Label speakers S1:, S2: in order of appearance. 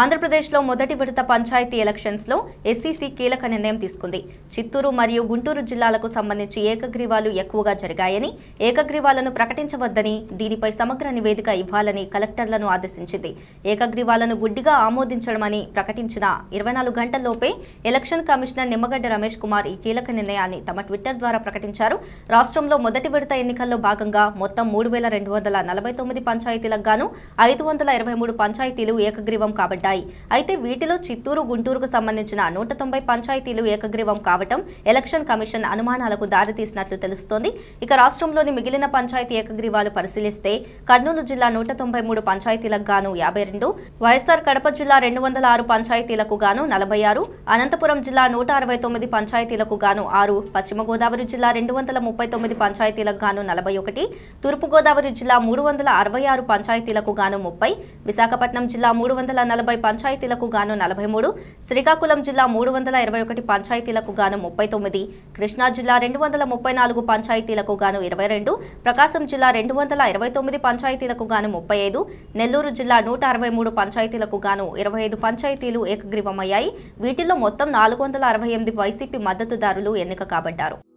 S1: ఆంధ్రప్రదేశ్లో మొదటి విడత పంచాయతీ ఎలక్షన్స్లో ఎస్సీసీ కీలక నిర్ణయం తీసుకుంది చిత్తూరు మరియు గుంటూరు జిల్లాలకు సంబంధించి ఏకగ్రీవాలు ఎక్కువగా జరిగాయని ఏకగ్రీవాలను ప్రకటించవద్దని దీనిపై సమగ్ర నివేదిక ఇవ్వాలని కలెక్టర్లను ఆదేశించింది ఏకగ్రీవాలను గుడ్డిగా ఆమోదించడమని ప్రకటించిన ఇరవై నాలుగు గంటల్లోపే ఎలక్షన్ కమిషనర్ నిమ్మగడ్డ రమేష్ కుమార్ ఈ కీలక నిర్ణయాన్ని తమ ట్విట్టర్ ద్వారా ప్రకటించారు రాష్ట్రంలో మొదటి విడత ఎన్నికల్లో భాగంగా మొత్తం మూడు వేల రెండు వందల నలభై తొమ్మిది పంచాయతీలకు గాను ఐదు వందల ఇరవై మూడు పంచాయతీలు ఏకగ్రీవం కాబట్టి పడ్డాయి అయితే వీటిలో చిత్తూరు గుంటూరుకు సంబంధించిన నూట తొంభై పంచాయతీలు ఏకగ్రీవం కావటం ఎలక్షన్ కమిషన్ అనుమానాలకు దారితీసినట్లు తెలుస్తోంది ఇక రాష్ట్రంలోని మిగిలిన పంచాయతీ ఏకగ్రీవాలు పరిశీలిస్తే కర్నూలు జిల్లా నూట తొంభై మూడు పంచాయతీలకు గాను యాభై రెండు వైఎస్ఆర్ కడప జిల్లా రెండు వందల ఆరు పంచాయతీలకు గాను నలభై ఆరు అనంతపురం జిల్లా నూట అరవై తొమ్మిది పంచాయతీలకు గాను ఆరు పశ్చిమ గోదావరి జిల్లా రెండు వందల ముప్పై తొమ్మిది పంచాయతీలకు గాను నలభై ఒకటి తూర్పు గోదావరి జిల్లా మూడు వందల అరవై ఆరు పంచాయతీలకు గాను ముప్పై విశాఖపట్నం జిల్లా మూడు వందల నలభై ఇరవై పంచాయతీలకు గాను నలభై మూడు శ్రీకాకుళం జిల్లా మూడు వందల ఇరవై ఒకటి పంచాయతీలకు గాను ముప్పై తొమ్మిది కృష్ణా జిల్లా రెండు వందల ముప్పై నాలుగు పంచాయతీలకు గాను ఇరవై రెండు ప్రకాశం జిల్లా రెండు వందల ఇరవై తొమ్మిది పంచాయతీలకు గాను ముప్పై ఐదు నెల్లూరు జిల్లా నూట అరవై మూడు పంచాయతీలకు గాను ఇరవై ఐదు పంచాయతీలు ఏకగ్రీవమయ్యాయి వీటిల్లో మొత్తం నాలుగు వందల అరవై ఎనిమిది వైసీపీ మద్దతుదారులు ఎన్నిక కాబడ్డారు